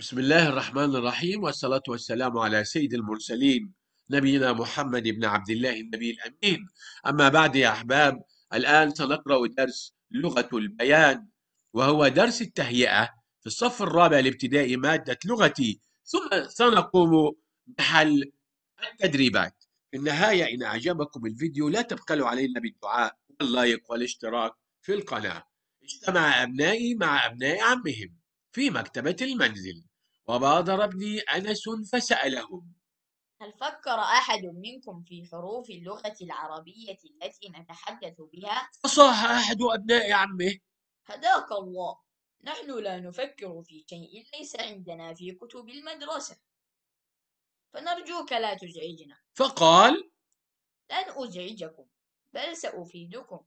بسم الله الرحمن الرحيم والصلاة والسلام على سيد المرسلين نبينا محمد بن عبد الله النبي الأمين أما بعد يا أحباب الآن سنقرأ درس لغة البيان وهو درس التهيئة في الصف الرابع الابتدائي مادة لغتي ثم سنقوم بحل التدريبات في النهاية إن أعجبكم الفيديو لا تبخلوا علينا بالدعاء واللايك والاشتراك في القناة اجتمع أبنائي مع أبناء عمهم في مكتبة المنزل وبادر ابني أنس فسألهم هل فكر أحد منكم في حروف اللغة العربية التي نتحدث بها؟ فصاح أحد أبناء عمه هداك الله نحن لا نفكر في شيء ليس عندنا في كتب المدرسة فنرجوك لا تزعجنا فقال لن أزعجكم بل سأفيدكم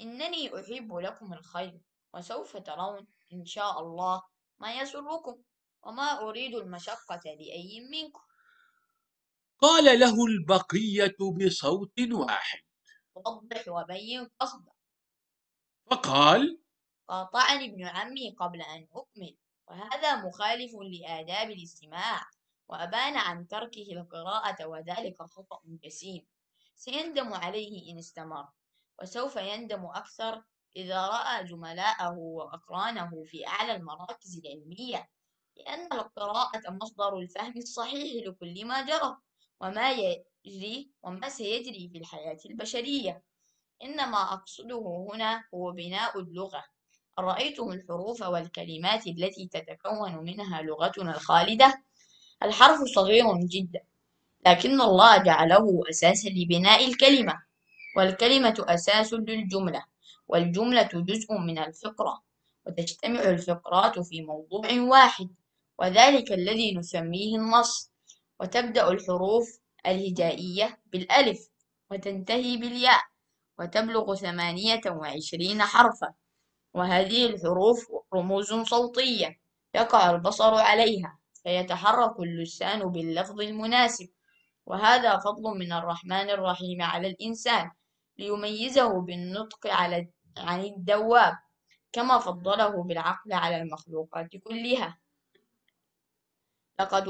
إنني أحب لكم الخير وسوف ترون إن شاء الله ما يسركم وما أريد المشقة لأي منكم قال له البقية بصوت واحد وضح وبين قصده فقال قاطعني ابن عمي قبل أن أكمل وهذا مخالف لآداب الاستماع وأبان عن تركه القراءة وذلك خطأ جسيم سيندم عليه إن استمر وسوف يندم أكثر إذا رأى زملاءه وأقرانه في أعلى المراكز العلمية لأن القراءة مصدر الفهم الصحيح لكل ما جرى وما يجري وما سيجري في الحياة البشرية إنما أقصده هنا هو بناء اللغة رأيتم الحروف والكلمات التي تتكون منها لغتنا الخالدة الحرف صغير جدا لكن الله جعله أساسا لبناء الكلمة والكلمة أساس للجملة والجملة جزء من الفقرة وتجتمع الفقرات في موضوع واحد وذلك الذي نسميه النص وتبدأ الحروف الهجائية بالألف وتنتهي بالياء وتبلغ ثمانية وعشرين حرفا وهذه الحروف رموز صوتية يقع البصر عليها فيتحرك اللسان باللفظ المناسب وهذا فضل من الرحمن الرحيم على الإنسان ليميزه بالنطق على عن الدواب كما فضله بالعقل على المخلوقات كلها لقد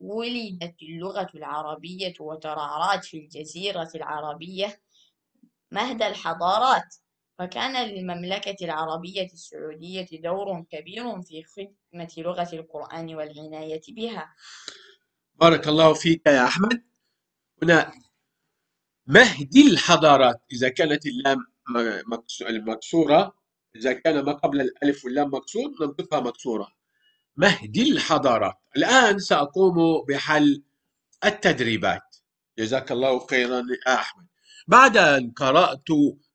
ولدت اللغة العربية وترعرعت في الجزيرة العربية مهد الحضارات فكان للمملكة العربية السعودية دور كبير في خدمة لغة القرآن والعناية بها بارك الله فيك يا أحمد هنا مهد الحضارات إذا كانت اللام المكسورة إذا كان ما قبل الألف واللام مكسور نضيفها مكسورة مهدي الحضارات الآن سأقوم بحل التدريبات جزاك الله خيرا يا أحمد بعد أن قرأت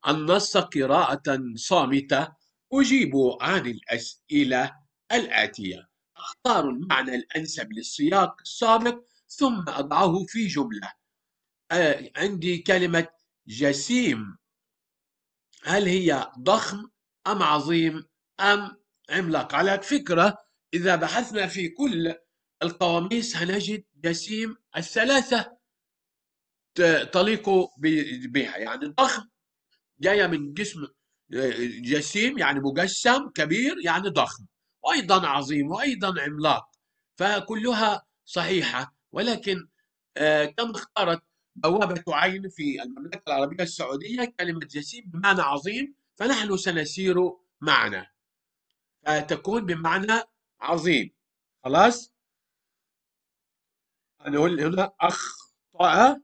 النص قراءة صامتة أجيب عن الأسئلة الآتية أختار المعنى الأنسب للسياق السابق ثم أضعه في جملة آه عندي كلمة جسيم هل هي ضخم أم عظيم أم عملاق على فكرة إذا بحثنا في كل القواميس هنجد جسيم الثلاثة تليق بها يعني ضخم جاية من جسم جسيم يعني مجسم كبير يعني ضخم وأيضا عظيم وأيضا عملاق فكلها صحيحة ولكن آه، كم اختارت بوابة عين في المملكة العربية السعودية كلمة جسيم بمعنى عظيم فنحن سنسير معنا فتكون بمعنى عظيم خلاص هنقول هنا أخطأ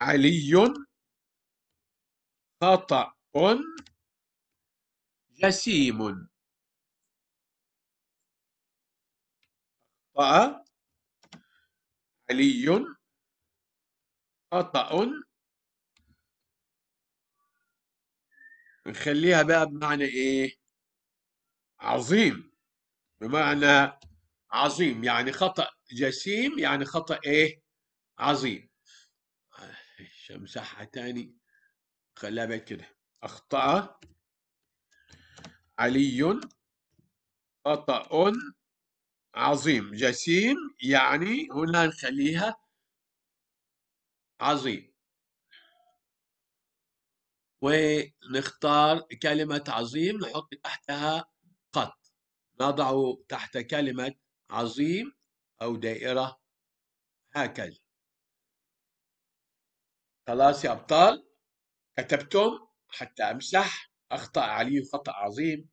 علي خطأ جسيم أخطأ علي خطأ نخليها بقى بمعنى إيه؟ عظيم بمعنى عظيم يعني خطأ جسيم يعني خطأ إيه عظيم شمسحها تاني خليها بيت كده أخطأ علي خطأ عظيم جسيم يعني هنا نخليها عظيم ونختار كلمة عظيم نحط تحتها قط نضعه تحت كلمة عظيم أو دائرة هكذا خلاص يا أبطال كتبتم حتى أمسح أخطأ علي خطأ عظيم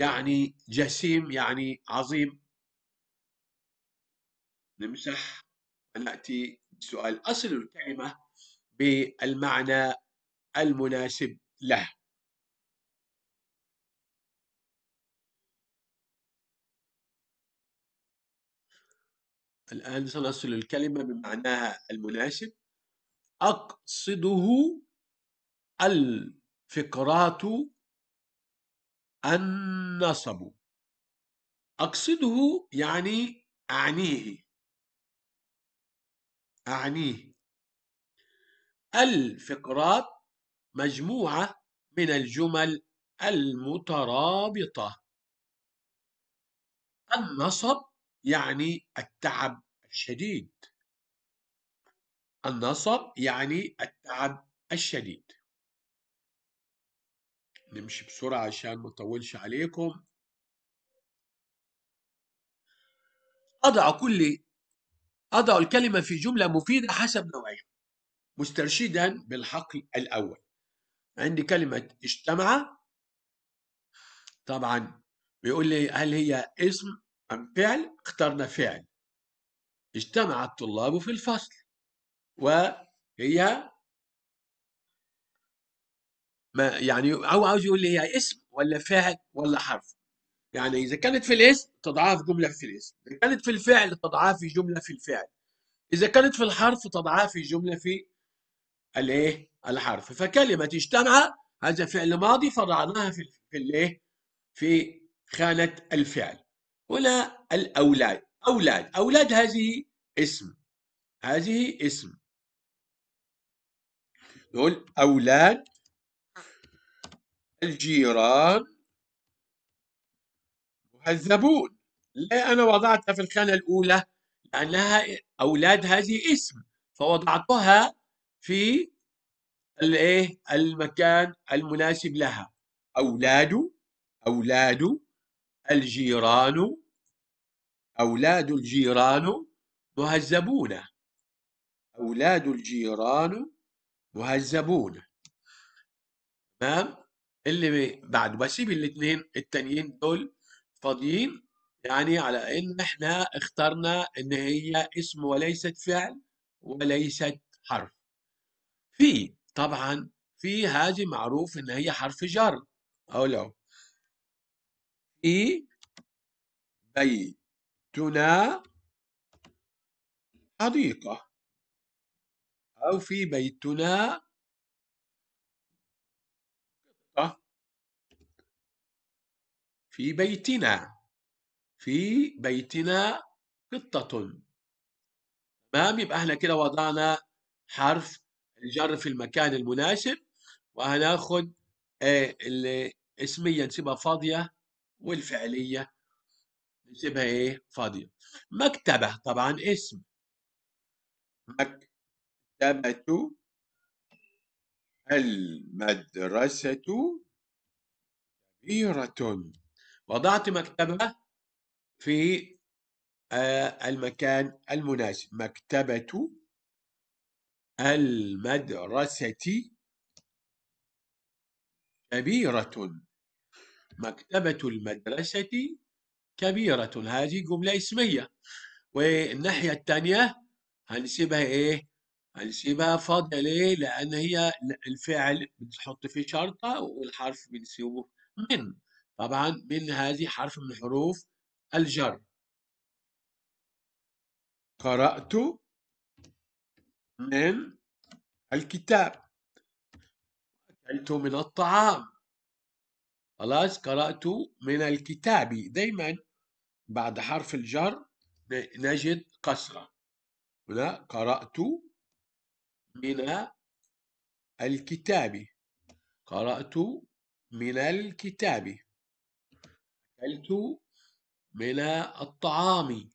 يعني جسيم يعني عظيم نمسح ونأتي بسؤال أصل الكلمة بالمعنى المناسب له الآن سنصل الكلمة بمعناها المناسب أقصده الفقرات النصب أقصده يعني أعنيه أعنيه الفقرات مجموعة من الجمل المترابطة النصب يعني التعب الشديد النصب يعني التعب الشديد نمشي بسرعة عشان ما أطولش عليكم أضع كل أضع الكلمة في جملة مفيدة حسب نوعها مسترشدا بالحقل الأول عندي كلمة اجتمع طبعا بيقول لي هل هي اسم عن فعل اخترنا فعل اجتمع الطلاب في الفصل وهي ما يعني او عاوز يقول لي هي اسم ولا فعل ولا حرف يعني اذا كانت في الاسم تضعها في جمله في الاسم اذا كانت في الفعل تضعها في جمله في الفعل اذا كانت في الحرف تضعها في جمله في الايه الحرف فكلمه اجتمع هذا فعل ماضي فضعناها في في الايه في خانه الفعل هنا الأولاد أولاد أولاد هذه اسم هذه اسم دول أولاد الجيران مهذبون لا أنا وضعتها في الخانة الأولى لأنها أولاد هذه اسم فوضعتها في الايه المكان المناسب لها أولاد أولاد الجيران أولاد الجيران مهذبون أولاد الجيران مهذبون تمام اللي بعد بسيب الاثنين التانيين دول فاضيين يعني على ان احنا اخترنا ان هي اسم وليست فعل وليست حرف في طبعا في هذه معروف ان هي حرف جر او لو في بيتنا حديقة أو في بيتنا قطة في بيتنا في بيتنا قطة تمام يبقى احنا كده وضعنا حرف الجر في المكان المناسب وهناخد آه، اسمية نسيبها فاضية والفعليه نسيبها ايه فاضيه مكتبه طبعا اسم مكتبه المدرسه كبيره وضعت مكتبه في آه، المكان المناسب مكتبة المدرسة كبيرة مكتبة المدرسة كبيرة هذه جملة اسمية والناحية الثانية هنسيبها إيه؟ هنسيبها فاضية ليه؟ لأن هي الفعل بتحط فيه شرطة والحرف بنسيبه من طبعا من هذه حرف من حروف الجر قرأت من الكتاب أكلت من الطعام خلاص قرأت من الكتاب دايما بعد حرف الجر نجد قصرة هنا قرأت من الكتاب قرأت من الكتاب أكلت من الطعام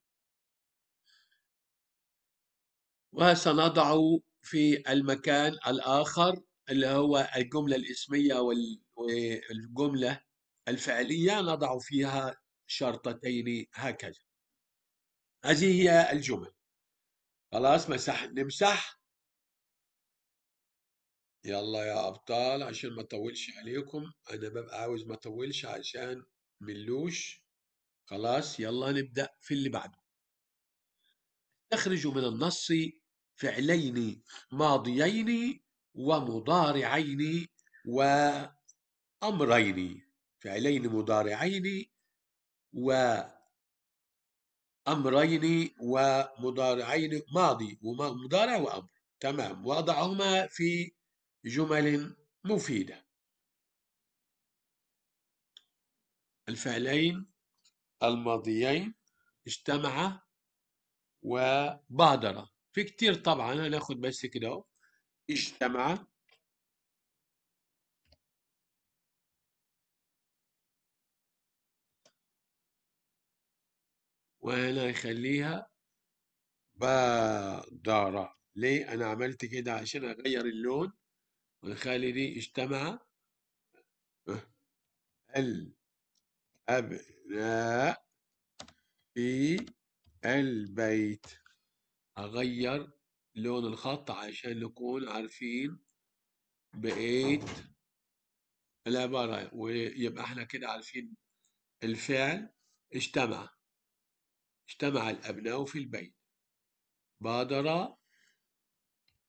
وسنضع في المكان الآخر اللي هو الجملة الاسمية والجملة الفعلية نضع فيها شرطتين هكذا هذه هي الجمل خلاص مسح نمسح يلا يا أبطال عشان ما أطولش عليكم أنا ببقى عاوز ما أطولش عشان ملوش خلاص يلا نبدأ في اللي بعده تخرج من النص فعلين ماضيين ومضارعين وأمرين فعلين مضارعين وأمرين ومضارعين ماضي ومضارع وأمر تمام وضعهما في جمل مفيدة الفعلين الماضيين اجتمع وبادر في كتير طبعا أنا ناخد بس كده اجتمع وهنا يخليها بادرة ليه أنا عملت كده عشان أغير اللون ونخلي دي اجتمع أه. الأبناء في البيت أغير لون الخط عشان نكون عارفين بقيت العبارة ويبقى احنا كده عارفين الفعل اجتمع اجتمع الأبناء في البيت بادر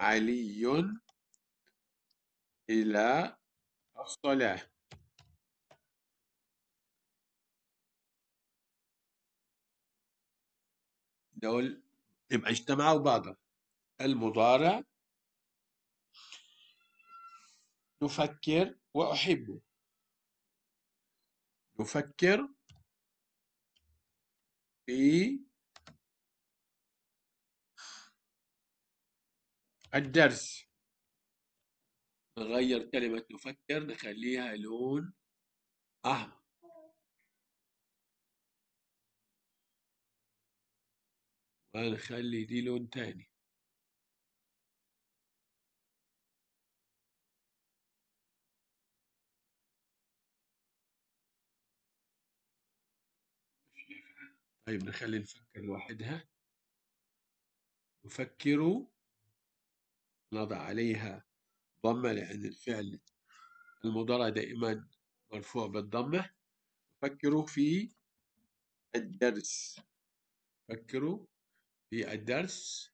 علي إلى الصلاة دول يبقى اجتمع وبادر المضارع نفكر وأحب نفكر في الدرس نغير كلمة نفكر نخليها لون أحمر ونخلي دي لون تاني طيب نخلي نفكر لوحدها نفكر نضع عليها ضمة لأن الفعل المضارع دائما مرفوع بالضمة فكروا في الدرس فكروا في الدرس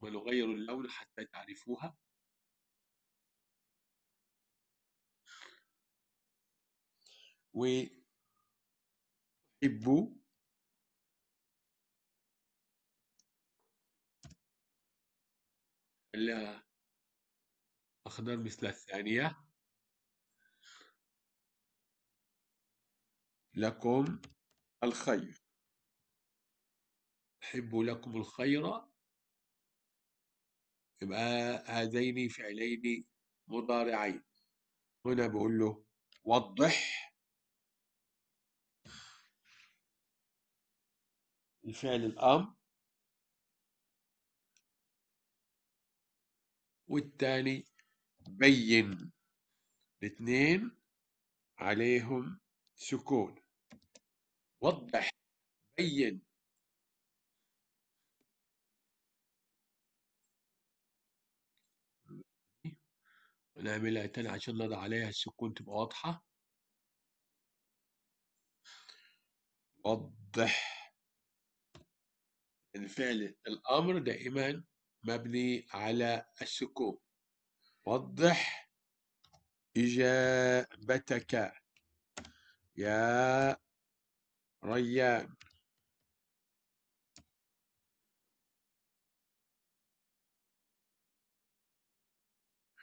ونغير اللون حتى تعرفوها وأحب ولا أخضر مثل الثانية لكم الخير أحب لكم الخير يبقى هذين فعلين مضارعين هنا بقول له وضح الفعل الأمر والتاني بين الاثنين عليهم سكون وضح بين ونعملها تاني عشان نضع عليها السكون تبقى واضحة وضح الفعل الأمر دائما مبني على السكون وضح إجابتك يا ريان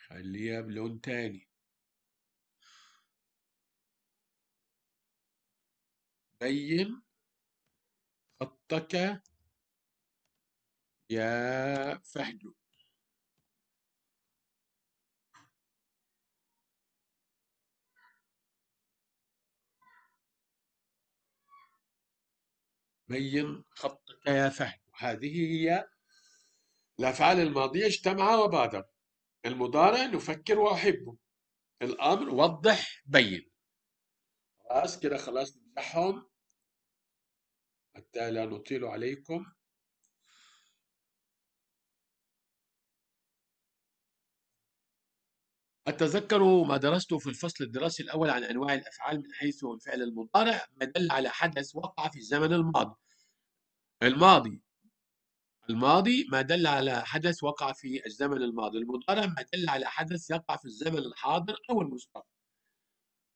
خليها بلون تاني بين خطك يا فهد بين خطك يا فهد هذه هي الأفعال الماضية اجتمع وبادر المضارع نفكر وأحبه الأمر وضح بين خلاص كده خلاص نمسحهم حتى لا نطيل عليكم أتذكر ما درسته في الفصل الدراسي الأول عن أنواع الأفعال من حيث الفعل المضارع ما دل على حدث وقع في الزمن الماضي الماضي الماضي ما دل على حدث وقع في الزمن الماضي المضارع ما دل على حدث يقع في الزمن الحاضر أو المستقبل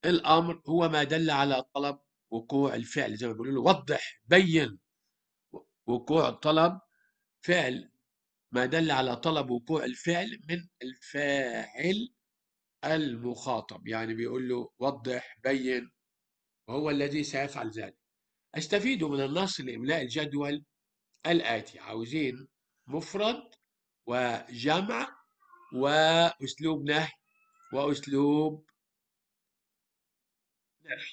الأمر هو ما دل على طلب وقوع الفعل زي ما بيقولوا له وضح بين وقوع طلب فعل ما دل على طلب وقوع الفعل من الفاعل المخاطب يعني بيقول له وضح بين وهو الذي سيفعل ذلك استفيد من النص لإملاء الجدول الآتي عاوزين مفرد وجمع وأسلوب نهي وأسلوب نهي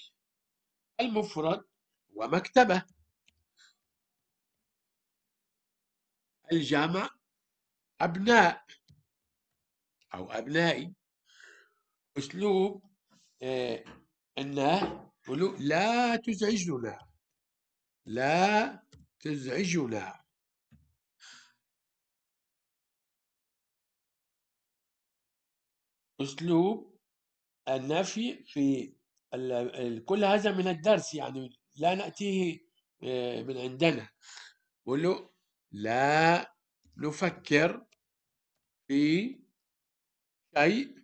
المفرد ومكتبة الجمع أبناء أو أبنائي أسلوب آه، انه له لا تزعجنا لها لا تزعجنا لها أسلوب النفي في كل هذا من الدرس يعني لا نأتيه آه، من عندنا له لا نفكر في شيء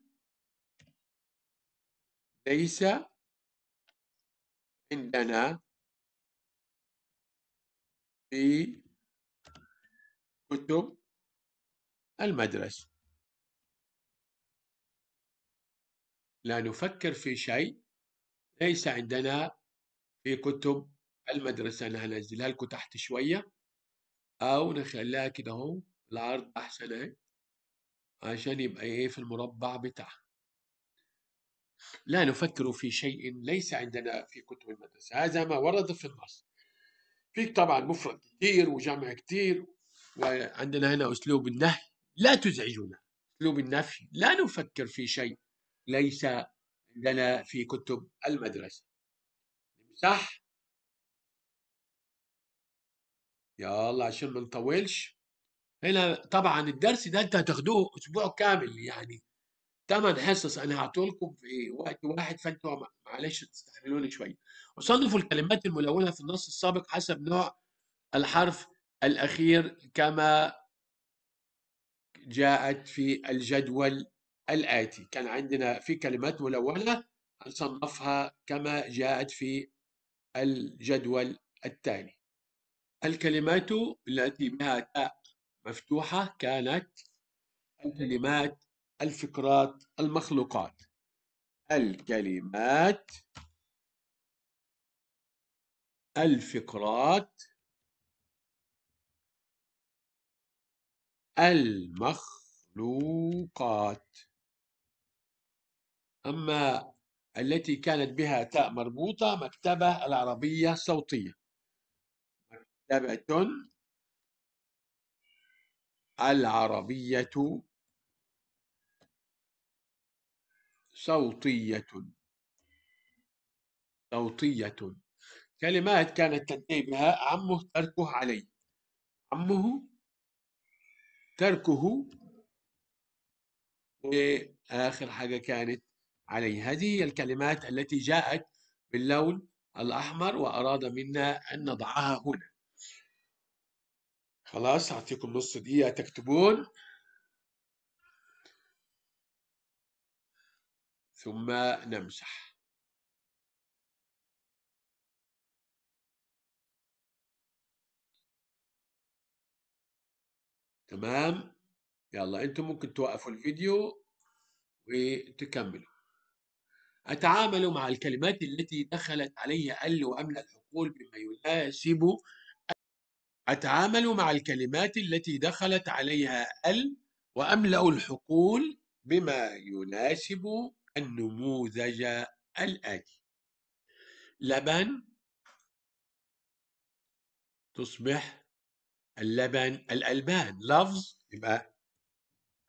ليس عندنا في كتب المدرسة لا نفكر في شيء ليس عندنا في كتب المدرسة هنزلها لكم تحت شوية أو نخليها كده أهو العرض أحسن أهي عشان يبقى إيه في المربع بتاعها لا نفكر في شيء ليس عندنا في كتب المدرسة هذا ما ورد في النص في طبعا مفرد كثير وجمع كثير وعندنا هنا أسلوب النهي لا تزعجنا أسلوب النفي لا نفكر في شيء ليس عندنا في كتب المدرسة صح يا الله عشان ما نطولش هنا طبعا الدرس ده انت هتاخدوه اسبوع كامل يعني ثمان حصص انا هعطيه لكم في وقت واحد فانتوا معلش تستحملوني شويه وصنفوا الكلمات الملونه في النص السابق حسب نوع الحرف الاخير كما جاءت في الجدول الاتي كان عندنا في كلمات ملونه نصنفها كما جاءت في الجدول التالي الكلمات التي بها تاء مفتوحه كانت الكلمات الفكرات المخلوقات الكلمات الفكرات المخلوقات أما التي كانت بها تاء مربوطة مكتبة العربية الصوتية مكتبة العربية صوتية صوتية كلمات كانت تنتهي بها عمه تركه علي عمه تركه وآخر حاجة كانت علي هذه الكلمات التي جاءت باللون الأحمر وأراد منا أن نضعها هنا خلاص أعطيكم نص دقيقة تكتبون ثم نمسح تمام يلا انتم ممكن توقفوا الفيديو وتكملوا أتعامل مع الكلمات التي دخلت علي ال وأملأ الحقول بما يناسب أتعامل مع الكلمات التي دخلت عليها ال وأملأ الحقول بما يناسب النموذج الآتي لبن تصبح اللبن الألبان لفظ يبقى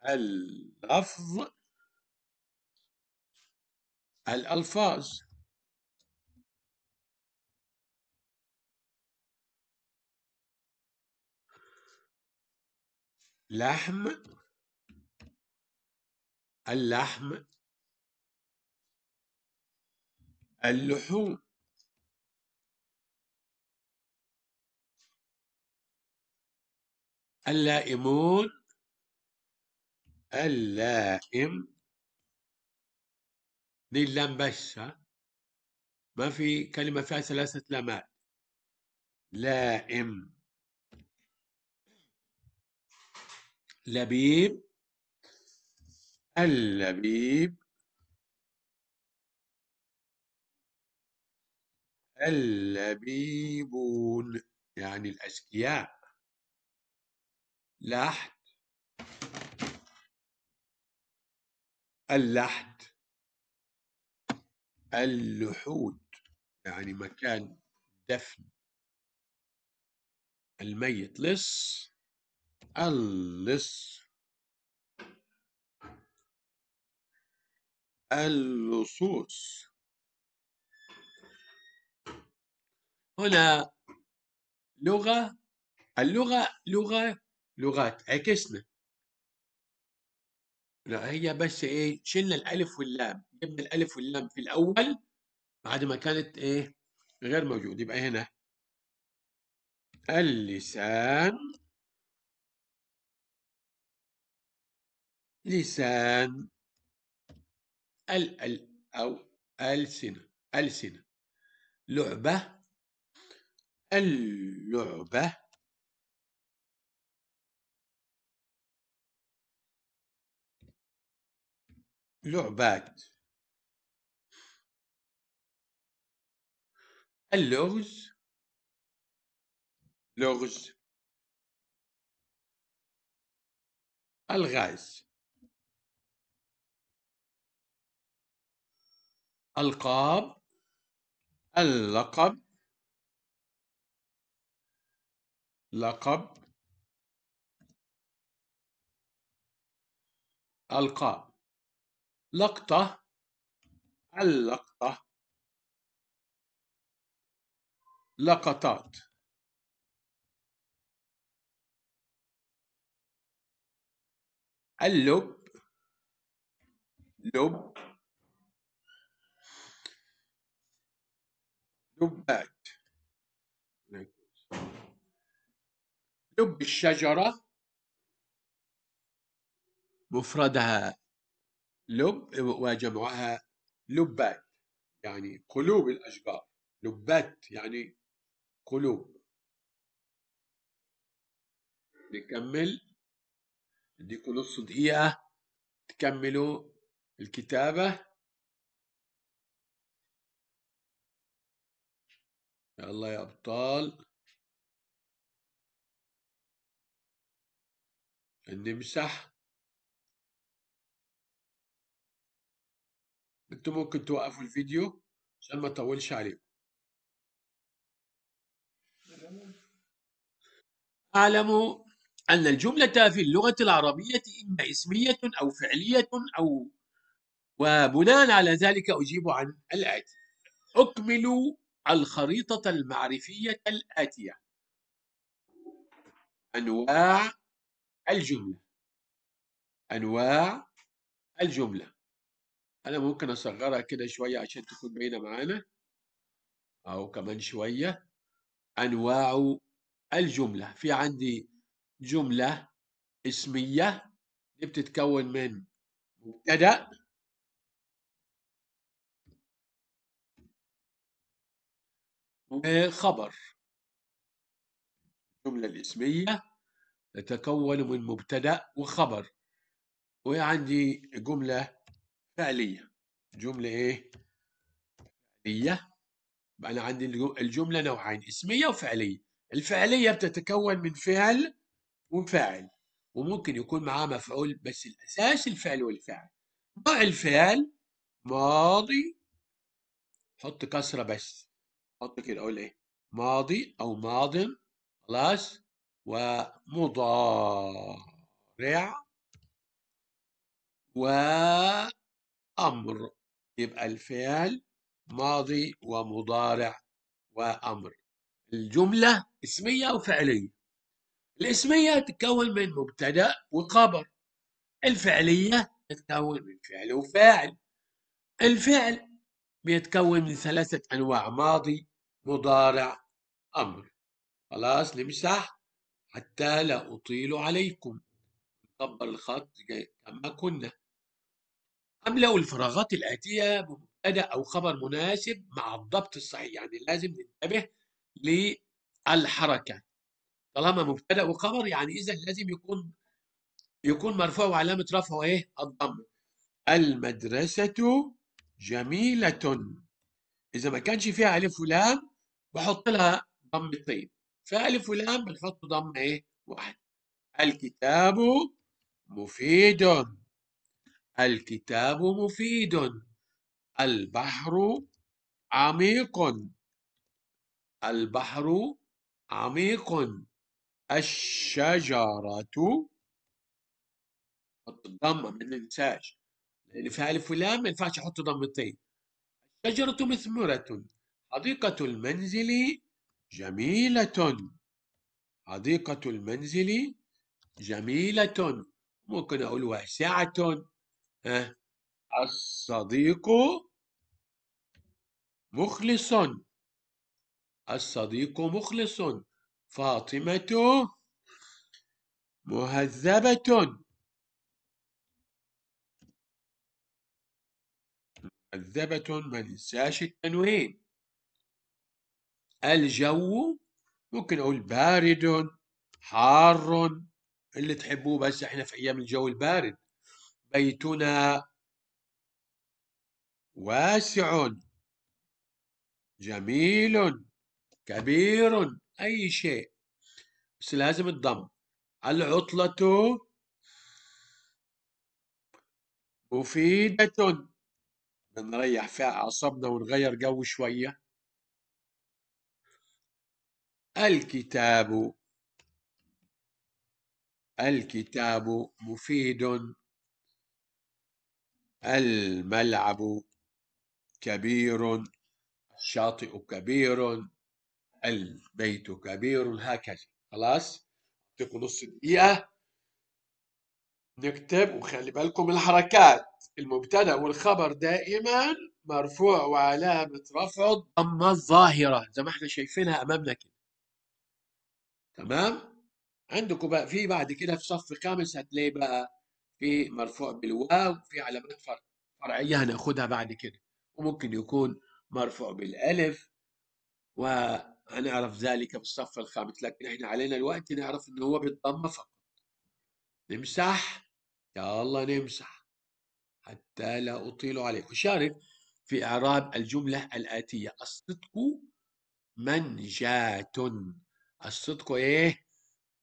اللفظ الألفاظ لحم اللحم اللحوم اللائمون اللائم دي اللام بشة ما في كلمة فيها ثلاثة لامات لائم لبيب اللبيب اللبيبون يعني الأذكياء لحد اللحد اللحود يعني مكان دفن الميت لص اللص اللصوص هنا لغة اللغة لغة لغات عكسنا لا هي بس ايه شلنا الالف واللام جبنا الالف واللام في الاول بعد ما كانت ايه غير موجود يبقى هنا اللسان لسان ال ال او السنه السنه لعبه اللعبة لعبات اللغز لغز الغاز القاب اللقب لقب ألقاب لقطة اللقطة لقطات اللب لب لبات دب الشجرة مفردها لب وجمعها لبات يعني قلوب الأشجار لبات يعني قلوب نكمل اديكم نص دقيقة تكملوا الكتابة يلا يا أبطال نمسح انتم ممكن توقفوا الفيديو عشان ما اطولش عليكم اعلم ان الجمله في اللغه العربيه اما اسميه او فعليه او وبناء على ذلك اجيب عن الاتي اكمل الخريطه المعرفيه الاتيه انواع الجملة أنواع الجملة أنا ممكن أصغرها كده شوية عشان تكون باينة معانا أو كمان شوية أنواع الجملة في عندي جملة اسمية دي بتتكون من مبتدأ وخبر الجملة الاسمية يتكون من مبتدأ وخبر وعندي جملة فعلية جملة إيه؟ فعلية يبقى أنا عندي الجملة نوعين اسمية وفعلية الفعلية بتتكون من فعل وفاعل وممكن يكون معاه مفعول بس الأساس الفعل والفعل نوع الفعل ماضي حط كسرة بس حط كده أقول إيه ماضي أو ماضٍ خلاص ومضارع وأمر يبقى الفعل ماضي ومضارع وأمر الجملة اسمية وفعلية الاسمية تتكون من مبتدأ وخبر الفعلية تتكون من فعل وفاعل الفعل بيتكون من ثلاثة أنواع ماضي مضارع أمر خلاص نمسح حتى لا أطيل عليكم نكبر الخط كما كنا أملأ الفراغات الآتية بمبتدأ أو خبر مناسب مع الضبط الصحيح يعني لازم ننتبه للحركة طالما مبتدأ وخبر يعني إذا لازم يكون يكون مرفوع وعلامة رفعه إيه؟ الضم المدرسة جميلة إذا ما كانش فيها ألف ولام بحط لها ضمتين فألف ولام بنحط ضمة إيه؟ واحد الكتاب مفيد الكتاب مفيد البحر عميق البحر عميق الشجرة حط الضمة ما ننساش لأن ألف ولام ما ينفعش أحط ضمتين الشجرة مثمرة حديقة المنزل جميلة حديقة المنزل جميلة ممكن أقول واسعة أه؟ الصديق مخلص الصديق مخلص فاطمة مهذبة مهذبة ما ننساش التنوين الجو ممكن اقول بارد حار اللي تحبوه بس احنا في ايام الجو البارد بيتنا واسع جميل كبير اي شيء بس لازم الضم العطلة مفيدة بنريح فيها أعصابنا ونغير جو شوية الكتاب الكتاب مفيد الملعب كبير الشاطئ كبير البيت كبير هكذا خلاص اعطيكم نص دقيقة نكتب وخلي بالكم الحركات المبتدأ والخبر دائما مرفوع وعلامة رفع الضمة الظاهرة زي ما احنا شايفينها أمامنا كده تمام عندكم بقى في بعد كده في صف خامس هتلاقي بقى في مرفوع بالواو في علامات فرعيه هناخدها بعد كده وممكن يكون مرفوع بالالف وهنعرف ذلك في الصف الخامس لكن احنا علينا الوقت نعرف ان هو بالضمه فقط نمسح يا الله نمسح حتى لا اطيل عليكم شارك في اعراب الجمله الاتيه الصدق منجاه الصدق إيه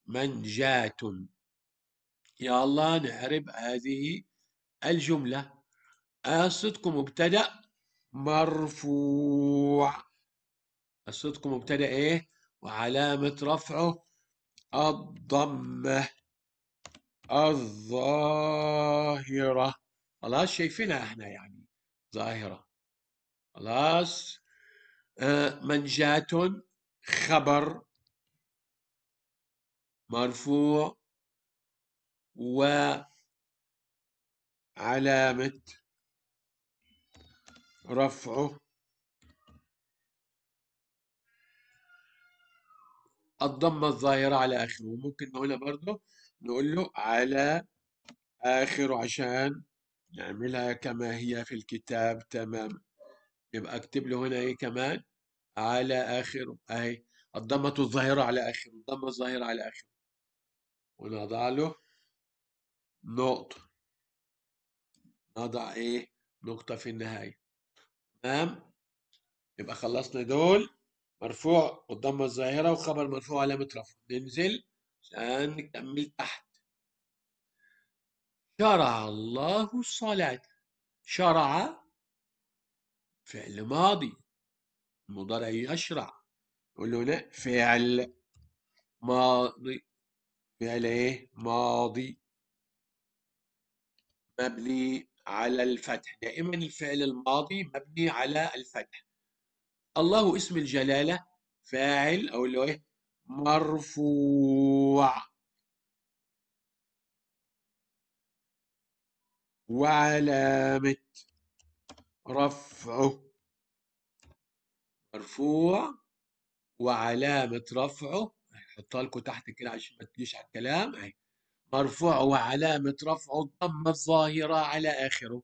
منجاة يا الله نعرب هذه الجملة الصدق مبتدأ مرفوع الصدق مبتدأ إيه وعلامة رفعه الضمة الظاهرة خلاص شايفينها احنا يعني ظاهرة خلاص آه، منجاة خبر مرفوع وعلامة رفعه الضمة الظاهرة على آخره ممكن نقولها برضه نقول له على آخره عشان نعملها كما هي في الكتاب تمام يبقى اكتب له هنا ايه كمان على آخره اهي الضمة الظاهرة على آخره الضمة الظاهرة على آخره ونضع له نقطة نضع ايه نقطة في النهاية تمام يبقى خلصنا دول مرفوع قدام الظاهرة وخبر مرفوع علامة رفع ننزل عشان نكمل تحت شرع الله الصلاة شرع فعل ماضي المضارع يشرع يقول له فعل ماضي فعل ايه ماضي مبني على الفتح دائما الفعل الماضي مبني على الفتح الله اسم الجلاله فاعل او اللي هو ايه مرفوع وعلامة رفعه مرفوع وعلامة رفعه حطها لكم تحت كده عشان ما تجيش على الكلام اهي مرفوع وعلامة رفعه الضمة الظاهرة على آخره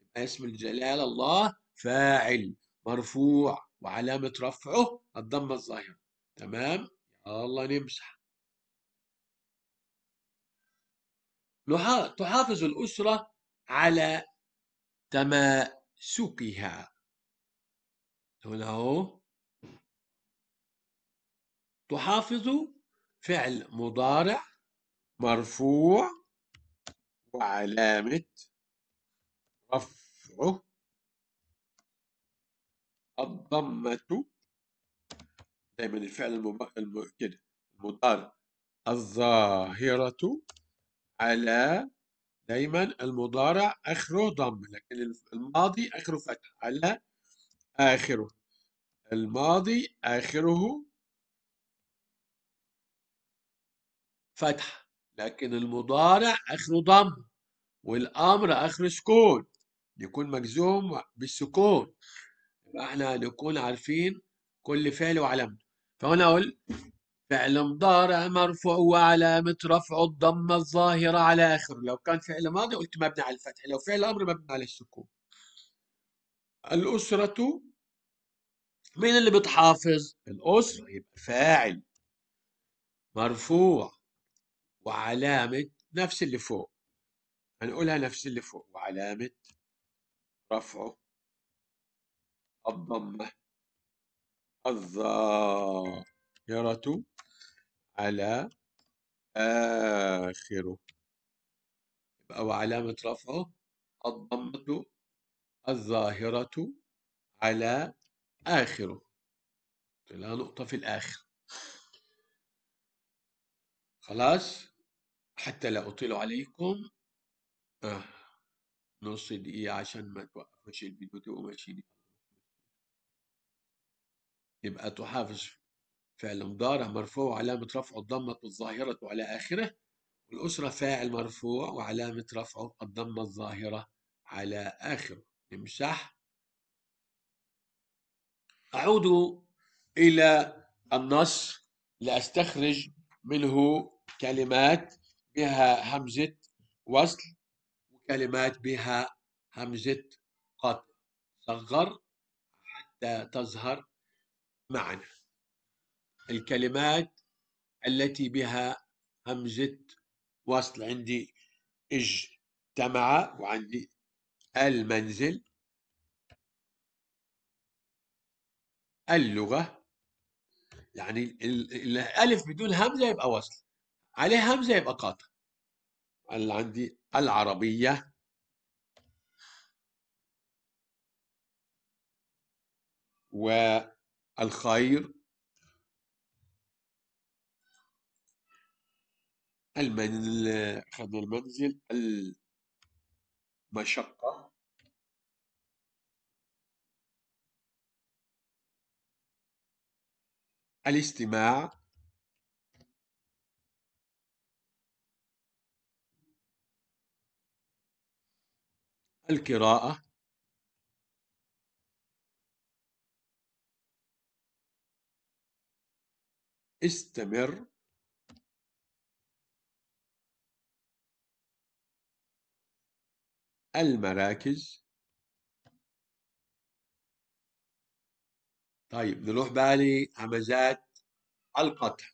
يبقى اسم الجلال الله فاعل مرفوع وعلامة رفعه الضمة الظاهرة تمام الله نمسح تحافظ الأسرة على تماسكها هنا أهو تحافظ فعل مضارع مرفوع وعلامة رفعه الضمة دائما الفعل كده المضارع الظاهرة على دائما المضارع آخره ضم لكن الماضي آخره فتح على آخره الماضي آخره فتحة لكن المضارع آخره ضم والأمر آخره سكون يكون مجزوم بالسكون يبقى احنا نكون عارفين كل فعل وعلامته فهنا أقول فعل مضارع مرفوع وعلامة رفعه الضمة الظاهرة على آخره لو كان فعل ماضي قلت مبني على الفتح لو فعل أمر مبني على السكون الأسرة مين اللي بتحافظ؟ الأسرة يبقى فاعل مرفوع وعلامة نفس اللي فوق هنقولها نفس اللي فوق وعلامة رفعه الضمة الظاهرة على آخره يبقى وعلامة رفعه الضمة الظاهرة على آخره لها نقطة في الآخر خلاص حتى لا أطيل عليكم آه. نص دقيقة عشان ما توقفوش الفيديو تبقوا ماشيين يبقى تحافظ فعل مضارع مرفوع وعلامة رفعه الضمة الظاهرة على آخره والأسرة فاعل مرفوع وعلامة رفعه الضمة الظاهرة على آخره نمسح أعود إلى النص لأستخرج منه كلمات بها همزة وصل وكلمات بها همزة قطع صغر حتى تظهر معنا الكلمات التي بها همزة وصل عندي اجتمع وعندي المنزل اللغة يعني الألف بدون همزة يبقى وصل عليه همزة يبقى قاطع اللي عندي العربية والخير المنزل أخذنا المنزل المشقة الاستماع القراءة استمر المراكز طيب نروح بالي همزات القطع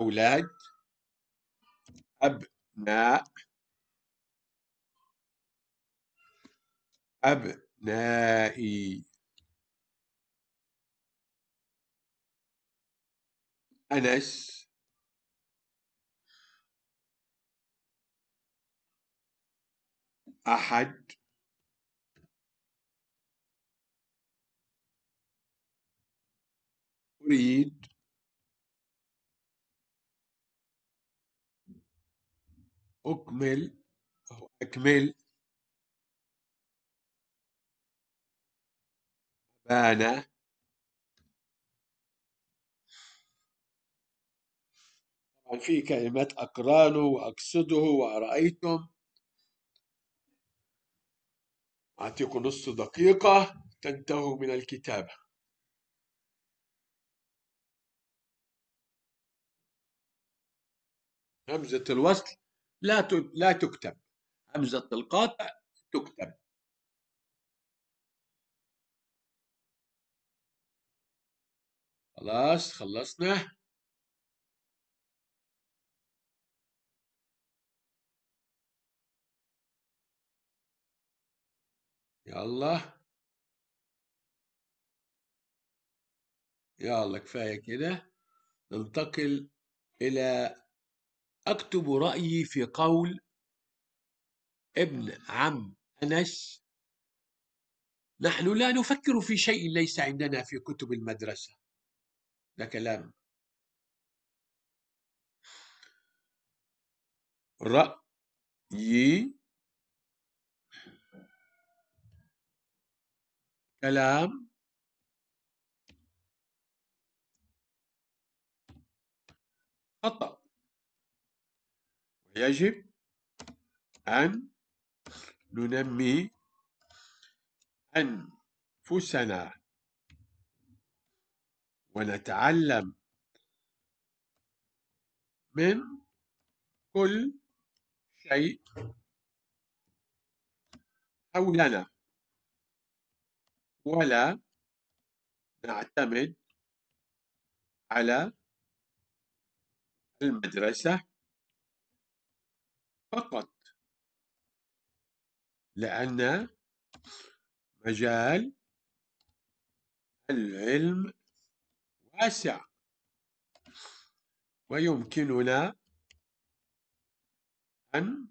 أولاد أبناء أبنائي أنس أحد أريد أكمل أو أكمل بان طبعا في كلمات أقرانه وأقصده وأرأيتم أعطيكم نص دقيقة تنتهوا من الكتابة همزة الوصل لا لا تكتب همزة القاطع تكتب خلاص خلصنا يلا يلا كفاية كده ننتقل إلى أكتب رأيي في قول ابن عم أنس نحن لا نفكر في شيء ليس عندنا في كتب المدرسة ده كلام رأي كلام خطأ ويجب أن ننمي أنفسنا ونتعلم من كل شيء حولنا ولا نعتمد على المدرسة فقط لأن مجال العلم واسع ويمكننا أن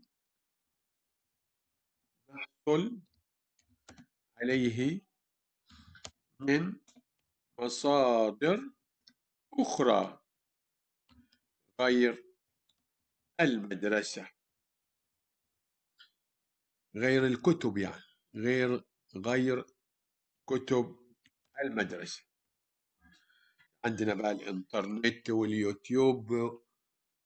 نحصل عليه من مصادر أخرى غير المدرسة غير الكتب يعني غير غير كتب المدرسة عندنا بقى الانترنت واليوتيوب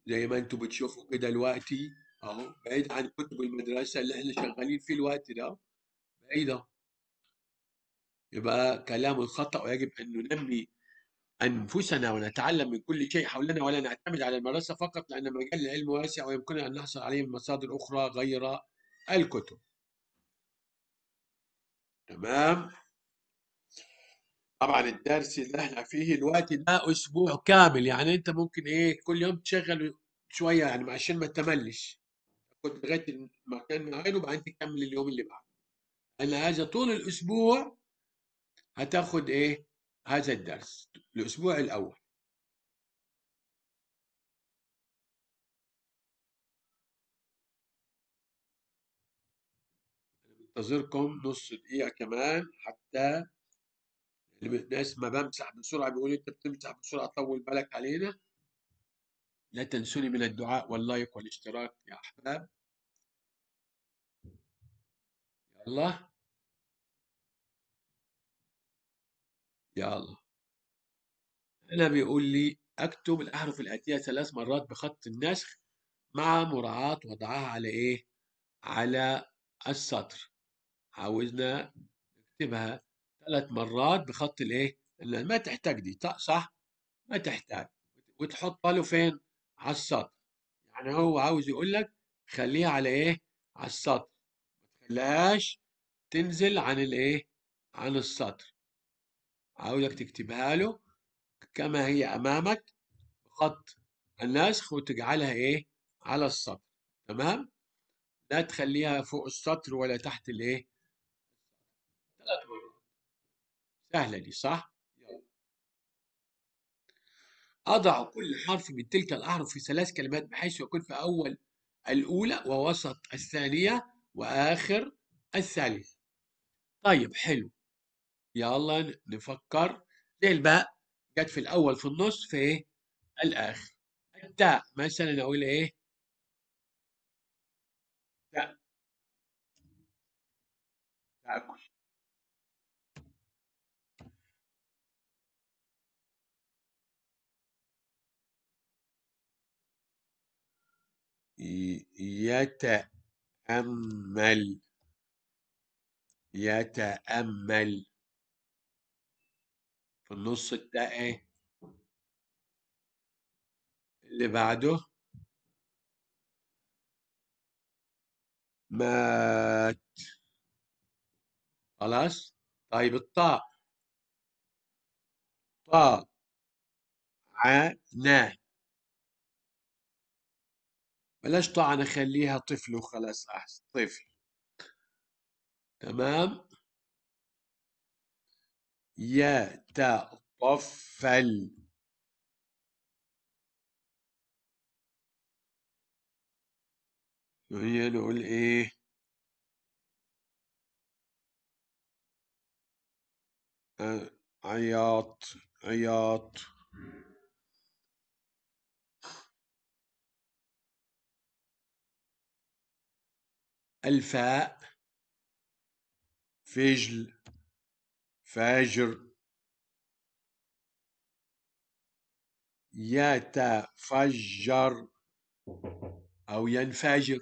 زي ما انتم بتشوفوا كده دلوقتي اهو بعيد عن كتب المدرسه اللي احنا شغالين في الوقت ده بعيده يبقى كلام خطا ويجب ان ننمي انفسنا ونتعلم من كل شيء حولنا ولا نعتمد على المدرسه فقط لان مجال العلم واسع ويمكننا ان نحصل عليه من مصادر اخرى غير الكتب تمام طبعًا الدرس اللي إحنا فيه دلوقتي ده أسبوع كامل، يعني أنت ممكن إيه، كل يوم تشغّل شوية يعني عشان ما تملِّش، كنت لغاية المكان مكان معيّن وبعدين تكمّل اليوم اللي بعده، لأن هذا طول الأسبوع هتاخد إيه، هذا الدرس، الأسبوع الأول. انتظركم نُص دقيقة كمان حتى الناس ما بمسح بسرعه بيقول انت بتمسح بسرعه طول بالك علينا لا تنسوني من الدعاء واللايك والاشتراك يا احباب يلا يلا انا بيقول لي اكتب الاحرف الاتيه ثلاث مرات بخط النسخ مع مراعاه وضعها على ايه على السطر عاوزنا نكتبها ثلاث مرات بخط الايه ما تحتاج دي صح ما تحتاج وتحطها له فين على السطر يعني هو عاوز يقول لك خليها على ايه على السطر ما تخليهاش تنزل عن الايه عن السطر عاوزك تكتبها له كما هي امامك بخط النسخ وتجعلها ايه على السطر تمام لا تخليها فوق السطر ولا تحت الايه سهلة دي صح؟ أضع كل حرف من تلك الأحرف في ثلاث كلمات بحيث يكون في أول الأولى ووسط الثانية وآخر الثالثة. طيب حلو. يلا نفكر ليه الباء جت في الأول في النص في إيه؟ الآخر. التاء مثلا أقول إيه؟ يتأمل يتأمل في النص التاء إيه؟ اللي بعده مات خلاص طيب الطاء طاء عنا بلاش طعن خليها طفل وخلاص أحسن طفل تمام يتطفل وهي نقول ايه أه، عياط عياط الفاء فجل فاجر يتفجر أو ينفجر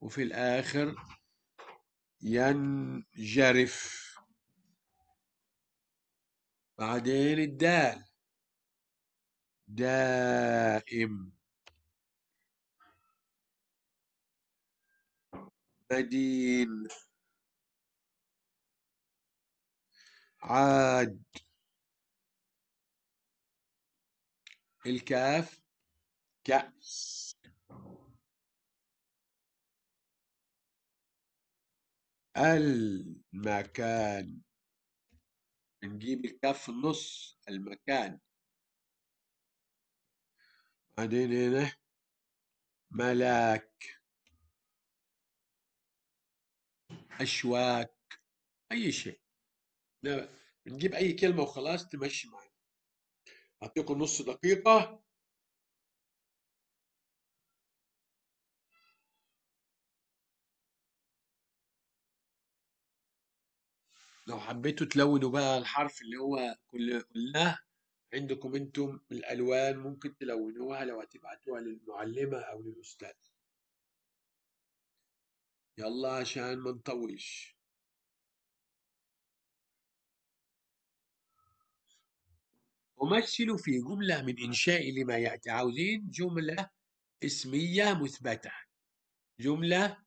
وفي الآخر ينجرف بعدين الدال دائم بديل عاد الكاف كأس المكان نجيب الكاف في النص المكان بعدين هنا ملاك اشواك اي شيء بنجيب اي كلمه وخلاص تمشي معانا اعطيكم نص دقيقه لو حبيتوا تلونوا بقى الحرف اللي هو كل قلناه عندكم انتم الالوان ممكن تلونوها لو هتبعتوها للمعلمه او للاستاذ يلا عشان ما نطولش أمثل في جملة من إنشاء لما يأتي عاوزين جملة اسمية مثبتة جملة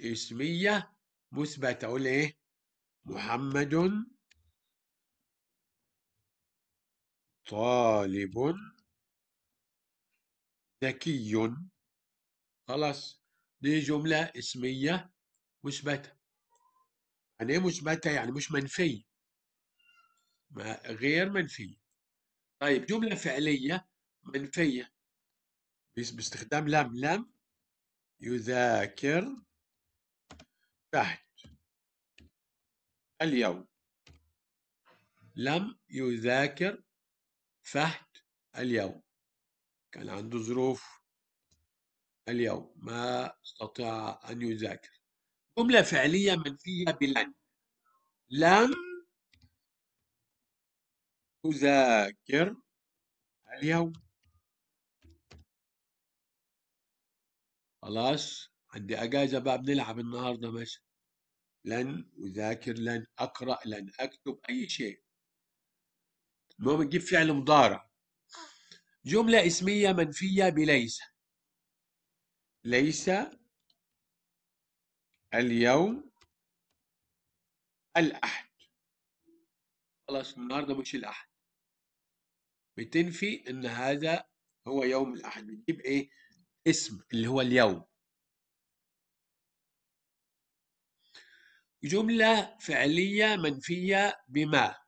اسمية مثبتة أقول إيه محمد طالب ذكي خلاص لجملة اسمية مثبتة يعني ايه مثبتة يعني مش منفية ما غير منفية طيب جملة فعلية منفية باستخدام لم لم يذاكر فهد اليوم لم يذاكر فهد اليوم كان عنده ظروف اليوم ما استطاع أن يذاكر جملة فعلية منفية بلن لم أذاكر اليوم خلاص عندي أجازة بقى بنلعب النهاردة مثلا لن أذاكر لن أقرأ لن أكتب أي شيء المهم تجيب فعل مضارع جملة اسمية منفية بليس ليس اليوم الأحد خلاص النهاردة مش الأحد بتنفي إن هذا هو يوم الأحد بتجيب إيه اسم اللي هو اليوم جملة فعلية منفية بما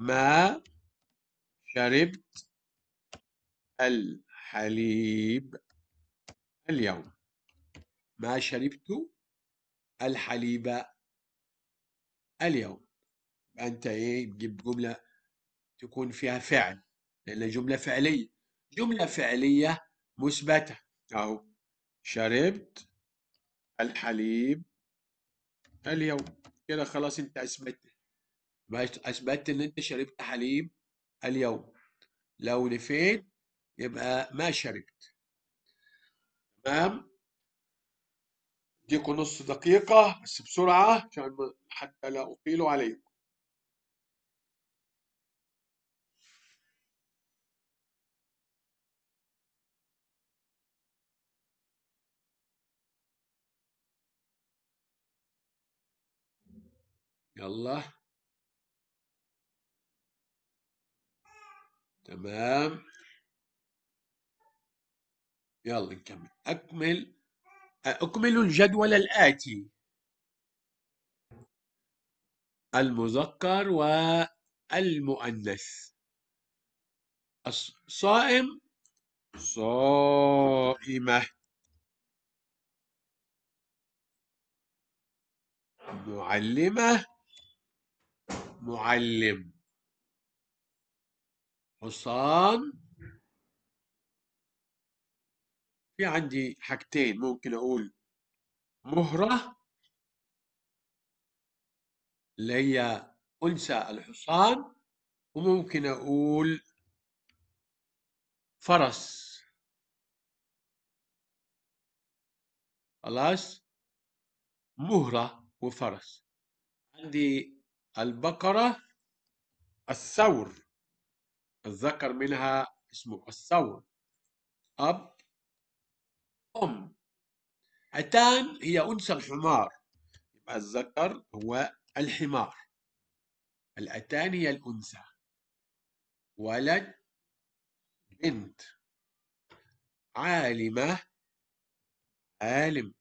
ما شربت الحليب اليوم ما شربت الحليب اليوم أنت إيه تجيب جملة تكون فيها فعل لأن جملة فعلية جملة فعلية مثبتة أهو شربت الحليب اليوم كده خلاص أنت أثبتت أثبتت إن أنت شربت حليب اليوم لو نفيت يبقى ما شربت تمام اديكم نص دقيقة بس بسرعة عشان حتى لا أطيل عليكم يلا تمام يلا نكمل أكمل أكمل الجدول الآتي المذكر والمؤنث الصائم صائمة معلمة معلم حصان في عندي حاجتين ممكن اقول مهرة اللي هي أنثى الحصان وممكن أقول فرس خلاص مهرة وفرس عندي البقرة الثور الذكر منها اسمه الثور أب أم عتان هي أنثى الحمار يبقى الذكر هو الحمار العتان هي الأنثى ولد بنت عالمة عالم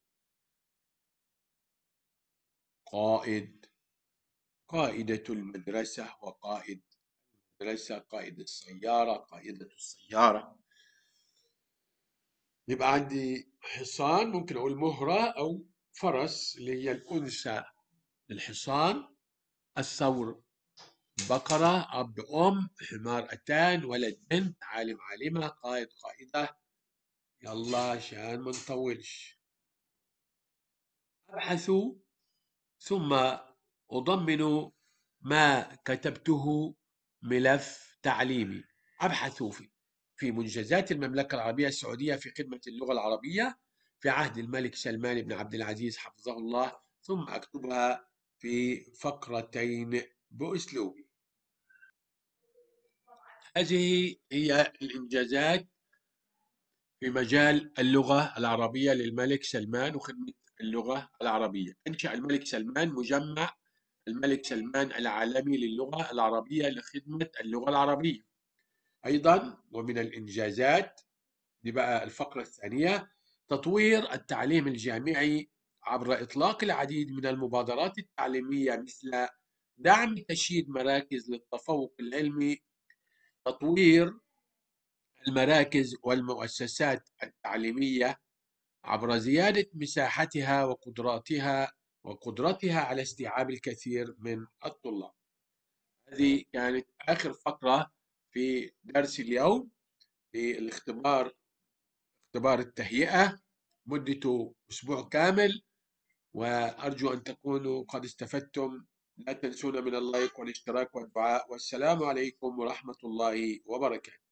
قائد قائدة المدرسة وقائد المدرسة قائد السيارة قائدة السيارة يبقى عندي حصان ممكن أقول مهرة أو فرس اللي هي الأنثى للحصان الثور بقرة أب أم حمار أتان ولد بنت عالم عالمة قائد قائدة يلا عشان ما نطولش أبحث ثم أضمن ما كتبته ملف تعليمي أبحث فيه في منجزات المملكة العربية السعودية في خدمة اللغة العربية في عهد الملك سلمان بن عبد العزيز حفظه الله ثم أكتبها في فقرتين بأسلوبي هذه هي الإنجازات في مجال اللغة العربية للملك سلمان وخدمة اللغة العربية أنشأ الملك سلمان مجمع الملك سلمان العالمي للغة العربية لخدمة اللغة العربية أيضا ومن الإنجازات دي بقى الفقرة الثانية تطوير التعليم الجامعي عبر إطلاق العديد من المبادرات التعليمية مثل دعم تشييد مراكز للتفوق العلمي تطوير المراكز والمؤسسات التعليمية عبر زيادة مساحتها وقدراتها وقدرتها على استيعاب الكثير من الطلاب هذه كانت آخر فقرة في درس اليوم في الاختبار اختبار التهيئة مدته أسبوع كامل وأرجو أن تكونوا قد استفدتم لا تنسونا من اللايك والاشتراك والدعاء والسلام عليكم ورحمة الله وبركاته